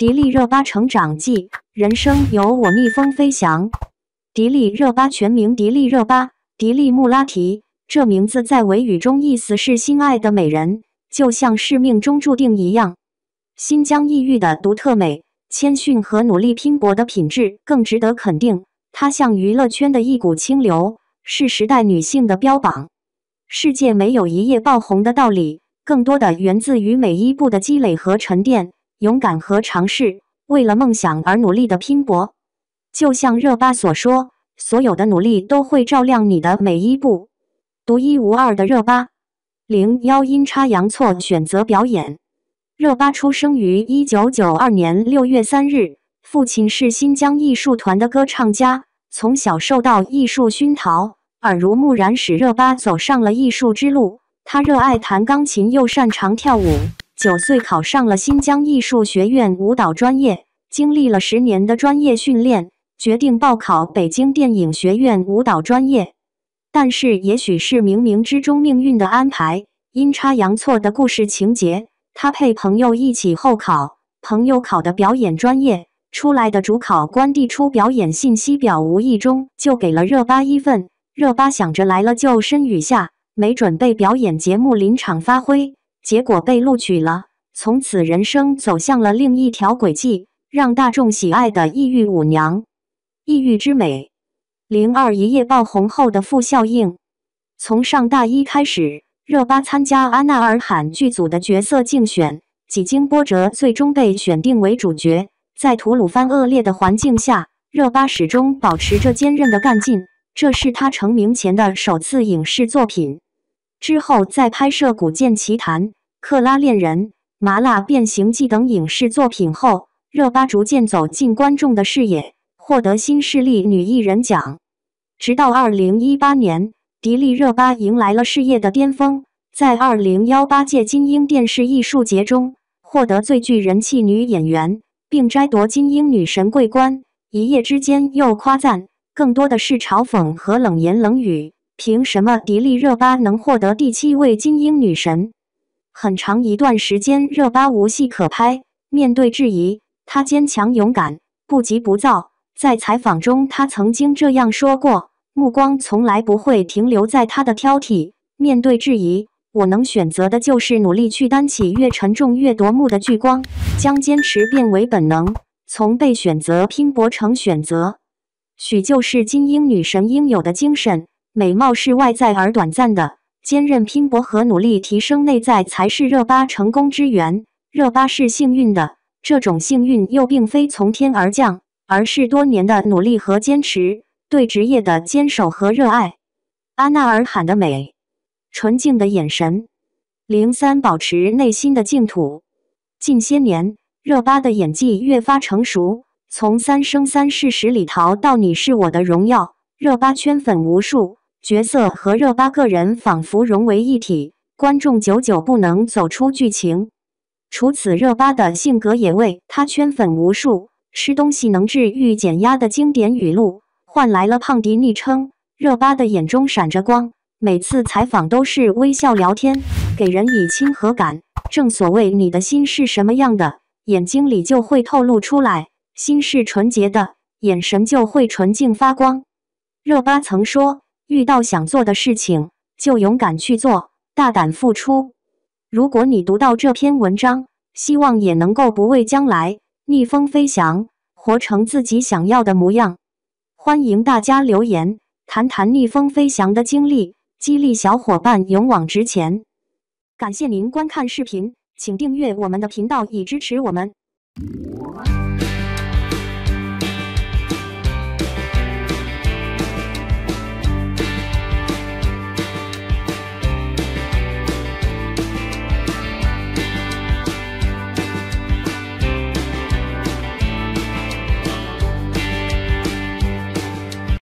迪丽热巴成长记，人生由我逆风飞翔。迪丽热巴全名迪丽热巴·迪丽木拉提，这名字在维语中意思是心爱的美人，就像是命中注定一样。新疆异域的独特美，谦逊和努力拼搏的品质更值得肯定。她像娱乐圈的一股清流，是时代女性的标榜。世界没有一夜爆红的道理，更多的源自于每一步的积累和沉淀。勇敢和尝试，为了梦想而努力的拼搏，就像热巴所说：“所有的努力都会照亮你的每一步。”独一无二的热巴，零幺阴差阳错选择表演。热巴出生于一九九二年六月三日，父亲是新疆艺术团的歌唱家，从小受到艺术熏陶，耳濡目染使热巴走上了艺术之路。他热爱弹钢琴，又擅长跳舞。九岁考上了新疆艺术学院舞蹈专业，经历了十年的专业训练，决定报考北京电影学院舞蹈专业。但是，也许是冥冥之中命运的安排，阴差阳错的故事情节，他陪朋友一起候考，朋友考的表演专业出来的主考官递出表演信息表，无意中就给了热巴一份。热巴想着来了就申雨下，没准备表演节目，临场发挥。结果被录取了，从此人生走向了另一条轨迹。让大众喜爱的异域舞娘，异域之美。零二一夜爆红后的副效应。从上大一开始，热巴参加《阿娜尔罕》剧组的角色竞选，几经波折，最终被选定为主角。在吐鲁番恶劣的环境下，热巴始终保持着坚韧的干劲。这是他成名前的首次影视作品。之后，在拍摄《古剑奇谭》《克拉恋人》《麻辣变形计》等影视作品后，热巴逐渐走进观众的视野，获得新势力女艺人奖。直到二零一八年，迪丽热巴迎来了事业的巅峰，在二零1八届金鹰电视艺术节中获得最具人气女演员，并摘夺金鹰女神桂冠。一夜之间，又夸赞，更多的是嘲讽和冷言冷语。凭什么迪丽热巴能获得第七位精英女神？很长一段时间，热巴无戏可拍。面对质疑，她坚强勇敢，不急不躁。在采访中，她曾经这样说过：“目光从来不会停留在她的挑剔。面对质疑，我能选择的就是努力去担起越沉重越夺目的聚光，将坚持变为本能，从被选择拼搏成选择，许就是精英女神应有的精神。”美貌是外在而短暂的，坚韧拼搏和努力提升内在才是热巴成功之源。热巴是幸运的，这种幸运又并非从天而降，而是多年的努力和坚持，对职业的坚守和热爱。阿娜尔罕的美，纯净的眼神，零三保持内心的净土。近些年，热巴的演技越发成熟，从《三生三世十里桃》到《你是我的荣耀》，热巴圈粉无数。角色和热巴个人仿佛融为一体，观众久久不能走出剧情。除此，热巴的性格也为他圈粉无数。吃东西能治愈减压的经典语录，换来了“胖迪”昵称。热巴的眼中闪着光，每次采访都是微笑聊天，给人以亲和感。正所谓，你的心是什么样的，眼睛里就会透露出来。心是纯洁的，眼神就会纯净发光。热巴曾说。遇到想做的事情，就勇敢去做，大胆付出。如果你读到这篇文章，希望也能够不畏将来，逆风飞翔，活成自己想要的模样。欢迎大家留言，谈谈逆风飞翔的经历，激励小伙伴勇往直前。感谢您观看视频，请订阅我们的频道以支持我们。